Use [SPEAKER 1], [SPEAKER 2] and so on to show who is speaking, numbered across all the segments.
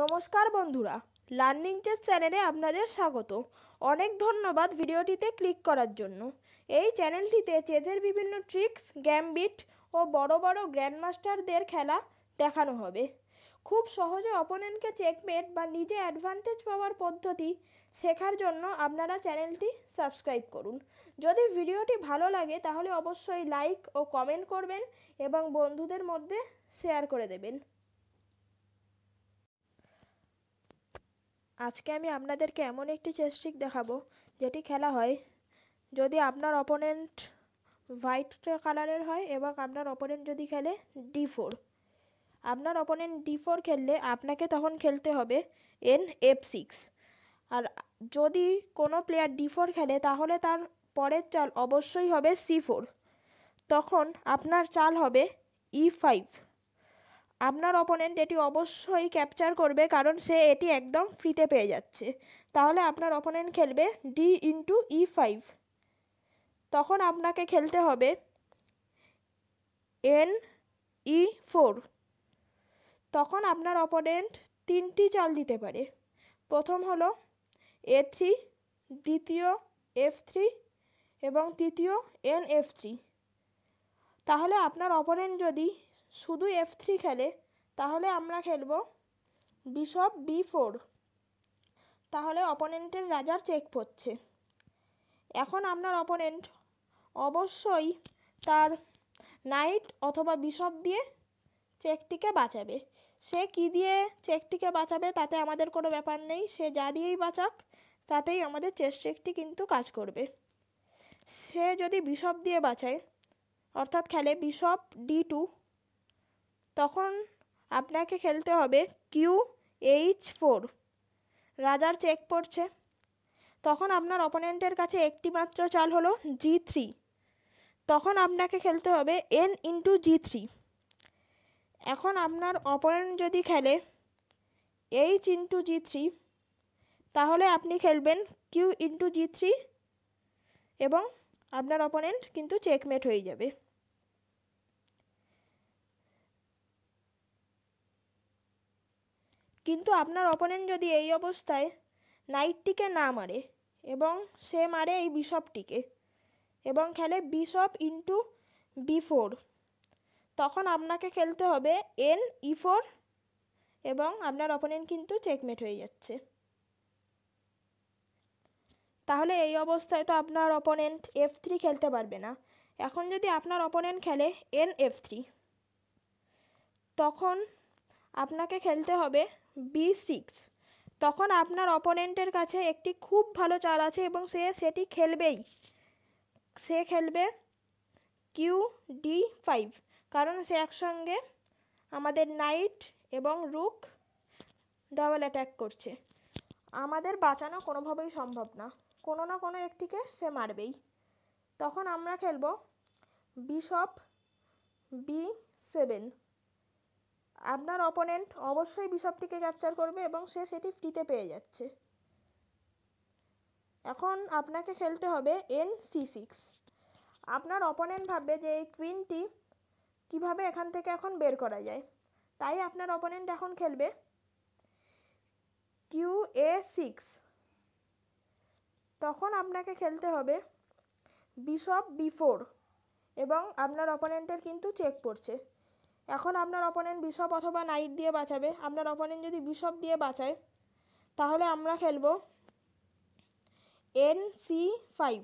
[SPEAKER 1] নমস্কার বন্ধুরা learning chess চ্যানেলে আপনাদের স্বাগত অনেক ধন্যবাদ ভিডিওটিতে ক্লিক করার জন্য এই চ্যানেলটিতে চেজের বিভিন্ন ট্রিক্স গ্যামবিট ও বড় বড় গ্র্যান্ডমাস্টারদের খেলা দেখানো হবে খুব সহজে অপোনেন্টকে চেকমেট বা নিজে অ্যাডভান্টেজ পাওয়ার পদ্ধতি শেখার জন্য আপনারা চ্যানেলটি সাবস্ক্রাইব করুন যদি ভিডিওটি ভালো লাগে তাহলে অবশ্যই লাইক ও কমেন্ট করবেন এবং বন্ধুদের মধ্যে শেয়ার করে দেবেন আজকে আমি আপনাদেরকে এমন একটি চেস ট্রিক দেখাবো যেটি খেলা হয় যদি আপনার অপোনেন্ট হোয়াইট কালারের হয় এবং আপনার অপোনেন্ট যদি খেলে ডি ফোর আপনার অপোনেন্ট ডি ফোর খেললে আপনাকে তখন খেলতে হবে এন এফ সিক্স আর যদি কোনো প্লেয়ার ডি ফোর খেলে তাহলে তার পরের চাল অবশ্যই হবে সি ফোর তখন আপনার চাল হবে ই e ফাইভ আপনার অপোনেন্ট এটি অবশ্যই ক্যাপচার করবে কারণ সে এটি একদম ফ্রিতে পেয়ে যাচ্ছে তাহলে আপনার অপোনেন্ট খেলবে ডি ইন্টু ই ফাইভ তখন আপনাকে খেলতে হবে এন ই ফোর তখন আপনার অপোনেন্ট তিনটি চাল দিতে পারে প্রথম হলো এ থ্রি দ্বিতীয় এফ থ্রি এবং তৃতীয় এন এফ থ্রি তাহলে আপনার অপোনেন্ট যদি শুধু এফ থ্রি খেলে তাহলে আমরা খেলব বিশপ বি ফোর তাহলে অপোনেন্টের রাজার চেক পড়ছে এখন আপনার অপোনেন্ট অবশ্যই তার নাইট অথবা বিশপ দিয়ে চেকটিকে বাঁচাবে সে কি দিয়ে চেকটিকে বাঁচাবে তাতে আমাদের কোনো ব্যাপার নেই সে যা দিয়েই বাঁচাক তাতেই আমাদের চেস চেকটি কিন্তু কাজ করবে সে যদি বিশপ দিয়ে বাঁচায় অর্থাৎ খেলে বিশপ ডি টু তখন আপনাকে খেলতে হবে কিউ এইচ ফোর রাজার চেক পড়ছে তখন আপনার অপোনেন্টের কাছে একটি মাত্র চাল হলো জি থ্রি তখন আপনাকে খেলতে হবে এন ইন্টু জি থ্রি এখন আপনার অপোনেন্ট যদি খেলে এইচ ইন্টু জি থ্রি তাহলে আপনি খেলবেন কিউ ইন্টু জি থ্রি এবং আপনার অপোনেন্ট কিন্তু চেকমেট হয়ে যাবে কিন্তু আপনার অপোনেন্ট যদি এই অবস্থায় নাইটটিকে না মারে এবং সে মারে এই বিশপটিকে এবং খেলে বিশপ ইন্টু বি ফোর তখন আপনাকে খেলতে হবে এন ই ফোর এবং আপনার অপোনেন্ট কিন্তু চেকমেট হয়ে যাচ্ছে তাহলে এই অবস্থায় তো আপনার অপোনেন্ট এফ থ্রি খেলতে পারবে না এখন যদি আপনার অপোনেন্ট খেলে এন এফ থ্রি তখন আপনাকে খেলতে হবে বি সিক্স তখন আপনার অপোনেন্টের কাছে একটি খুব ভালো চাল আছে এবং সে সেটি খেলবেই সে খেলবে কিউ ডি ফাইভ কারণ সে একসঙ্গে আমাদের নাইট এবং রুক ডাবল অ্যাট্যাক করছে আমাদের বাঁচানো কোনোভাবেই সম্ভব না কোনো না কোনো একটিকে সে মারবেই তখন আমরা খেলব বিশপ বি সেভেন আপনার অপোনেন্ট অবশ্যই বিশপটিকে ক্যাপচার করবে এবং সে সেটি ফ্রিতে পেয়ে যাচ্ছে এখন আপনাকে খেলতে হবে এন সি সিক্স আপনার অপোনেন্ট ভাববে যে এই কুইনটি কিভাবে এখান থেকে এখন বের করা যায় তাই আপনার অপোনেন্ট এখন খেলবে কিউ এ সিক্স তখন আপনাকে খেলতে হবে বিশপ বি ফোর এবং আপনার অপোনেন্টের কিন্তু চেক পড়ছে এখন আপনার অপোনেন্ট বিশপ অথবা নাইট দিয়ে বাঁচাবে আপনার অপোনেন্ট যদি বিশপ দিয়ে বাঁচায় তাহলে আমরা খেলব এন সি ফাইভ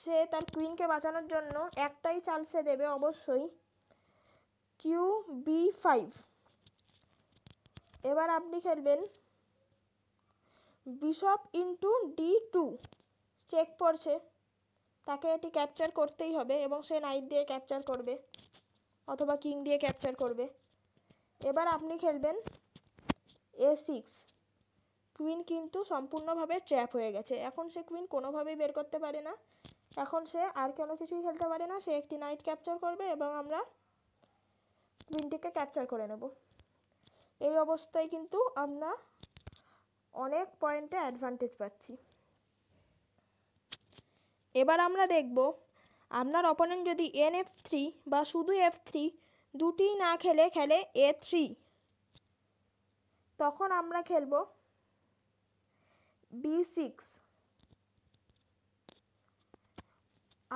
[SPEAKER 1] সে তার কুইনকে বাঁচানোর জন্য একটাই চাল সে দেবে অবশ্যই কিউ বি ফাইভ এবার আপনি খেলবেন bishop into D two check পড়ছে তাকে এটি ক্যাপচার করতেই হবে এবং সে নাইট দিয়ে ক্যাপচার করবে অথবা কিং দিয়ে ক্যাপচার করবে এবার আপনি খেলবেন এ সিক্স কুইন কিন্তু সম্পূর্ণভাবে ট্র্যাপ হয়ে গেছে এখন সে কুইন কোনোভাবেই বের করতে পারে না এখন সে আর কোনো কিছুই খেলতে পারে না সে একটি নাইট ক্যাপচার করবে এবং আমরা কুইনটিকে ক্যাপচার করে নেব এই অবস্থায় কিন্তু আমরা অনেক পয়েন্টে অ্যাডভান্টেজ পাচ্ছি এবার আমরা দেখব আপনার অপোনেন্ট যদি এন এফ থ্রি বা শুধু এফ থ্রি দুটি না খেলে খেলে এ থ্রি তখন আমরা খেলব বি সিক্স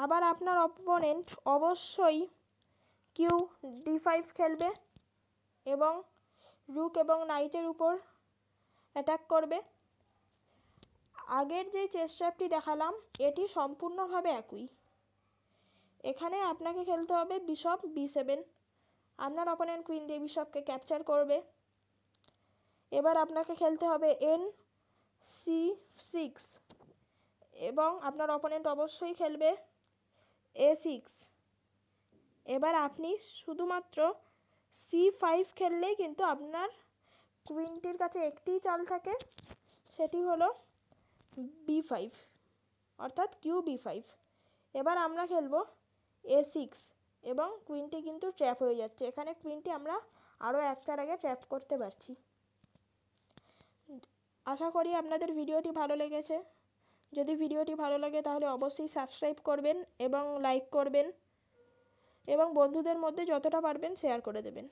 [SPEAKER 1] আবার আপনার অপোনেন্ট অবশ্যই কিউ ডি ফাইভ খেলবে এবং রুক এবং নাইটের উপর অ্যাটাক করবে আগের যে চেস দেখালাম এটি সম্পূর্ণভাবে একই এখানে আপনাকে খেলতে হবে বিশপ বি সেভেন আপনার অপোনেন্ট কুইন দিয়ে বিশপকে ক্যাপচার করবে এবার আপনাকে খেলতে হবে এন সি সিক্স এবং আপনার অপোনেন্ট অবশ্যই খেলবে এ সিক্স এবার আপনি শুধুমাত্র সি ফাইভ খেললেই কিন্তু আপনার কুইনটির কাছে একটি চাল থাকে সেটি হলো বি ফাইভ অর্থাৎ কিউ বি ফাইভ এবার আমরা খেলবো এ সিক্স এবং কুইনটি কিন্তু ট্র্যাপ হয়ে যাচ্ছে এখানে কুইনটি আমরা আরও এক আগে ট্র্যাপ করতে পারছি আশা করি আপনাদের ভিডিওটি ভালো লেগেছে যদি ভিডিওটি ভালো লাগে তাহলে অবশ্যই সাবস্ক্রাইব করবেন এবং লাইক করবেন এবং বন্ধুদের মধ্যে যতটা পারবেন শেয়ার করে দেবেন